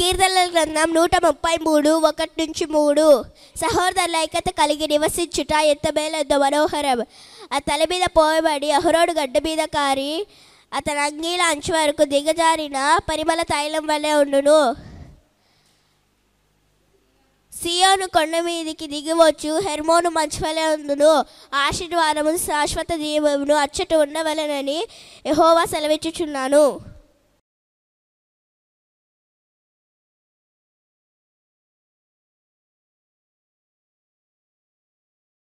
కీర్తనల గ్రంథం నూట ముప్పై మూడు ఒకటి నుంచి మూడు సహోదరుల ఐక్యత కలిగి నివసించుట ఎంత మనోహరం ఆ తల మీద పోయబడి అహరోడు గడ్డ మీద కారి అతని అంగీల అంచు వరకు దిగజారిన పరిమళ తైలం వలె ఉండును సియోను కొండ మీదికి దిగివచ్చు హెర్మోను మంచివలే ఉండును ఆశీర్వాదము శాశ్వత దీవమును అచ్చట ఉండవలెనని యహోవా సెలవిచ్చుచున్నాను